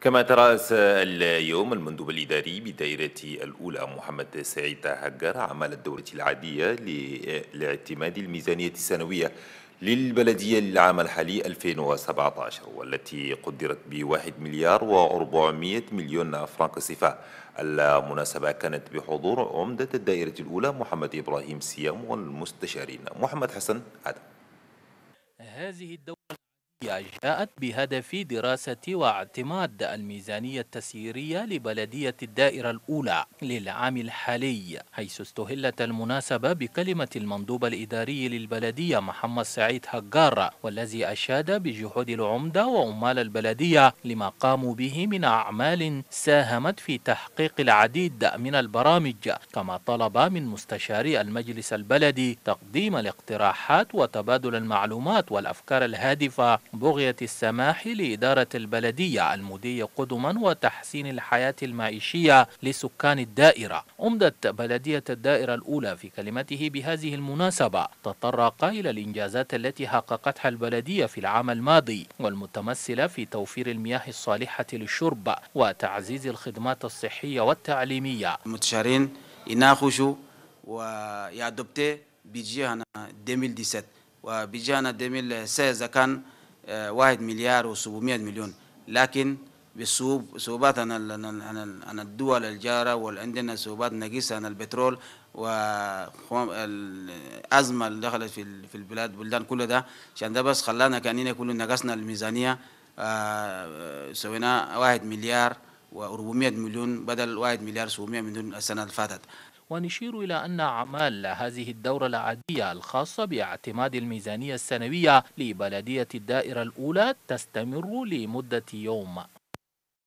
كما ترأس اليوم المندوب الإداري بدائرة الأولى محمد سعيد هجر أعمال الدورة العادية لاعتماد الميزانية السنوية للبلدية للعام الحالي 2017 والتي قدرت ب 1 مليار و400 مليون فرنك صفاء المناسبة كانت بحضور عمدة الدائرة الأولى محمد إبراهيم سيام والمستشارين محمد حسن آدم هذه الدورة جاءت بهدف دراسة واعتماد الميزانية التسييرية لبلدية الدائرة الأولى للعام الحالي حيث استهلت المناسبة بكلمة المندوب الإداري للبلدية محمد سعيد هجار والذي أشاد بجهود العمدة وعمال البلدية لما قاموا به من أعمال ساهمت في تحقيق العديد من البرامج كما طلب من مستشاري المجلس البلدي تقديم الاقتراحات وتبادل المعلومات والأفكار الهادفة بغية السماح لإدارة البلدية المودية قدما وتحسين الحياة المعيشية لسكان الدائرة أمدة بلدية الدائرة الأولى في كلمته بهذه المناسبة تطرق إلى الإنجازات التي حققتها البلدية في العام الماضي والمتمثلة في توفير المياه الصالحة للشرب وتعزيز الخدمات الصحية والتعليمية المتشارين يناقشوا ويادوبتي بيجي هنا 2017 وبيجي هنا 2016 كان آه، واحد مليار و700 مليون لكن بالسوب صعوبات عن عن الدول الجاره وعندنا صعوبات نقيسه عن البترول والازمه اللي دخلت في في البلاد بلدان كل ده عشان ده بس خلانا كاننا كلنا نقصنا الميزانيه آه، آه، سوينا واحد مليار و400 مليون بدل 1 مليار 700 مليون السنة اللي فاتت ونشير إلى أن أعمال هذه الدورة العادية الخاصة باعتماد الميزانية السنوية لبلدية الدائرة الأولى تستمر لمدة يوم